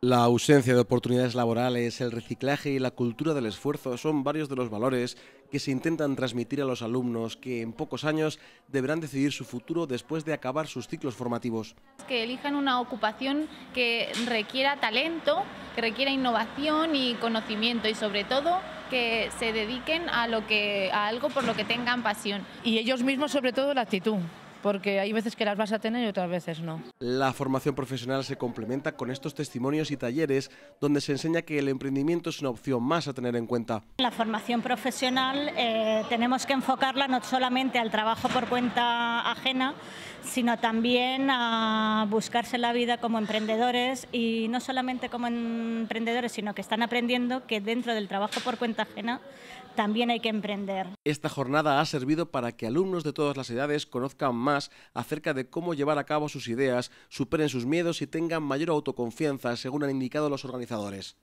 La ausencia de oportunidades laborales, el reciclaje y la cultura del esfuerzo son varios de los valores que se intentan transmitir a los alumnos que en pocos años deberán decidir su futuro después de acabar sus ciclos formativos. Que elijan una ocupación que requiera talento, que requiera innovación y conocimiento y sobre todo que se dediquen a, lo que, algo por lo que tengan pasión. Y ellos mismos sobre todo la actitud porque hay veces que las vas a tener y otras veces no. La formación profesional se complementa con estos testimonios y talleres donde se enseña que el emprendimiento es una opción más a tener en cuenta. La formación profesional eh, tenemos que enfocarla no solamente al trabajo por cuenta ajena, sino también a buscarse la vida como emprendedores y no solamente como emprendedores, sino que están aprendiendo que dentro del trabajo por cuenta ajena también hay que emprender. Esta jornada ha servido para que alumnos de todas las edades conozcan más acerca de cómo llevar a cabo sus ideas, superen sus miedos y tengan mayor autoconfianza, según han indicado los organizadores.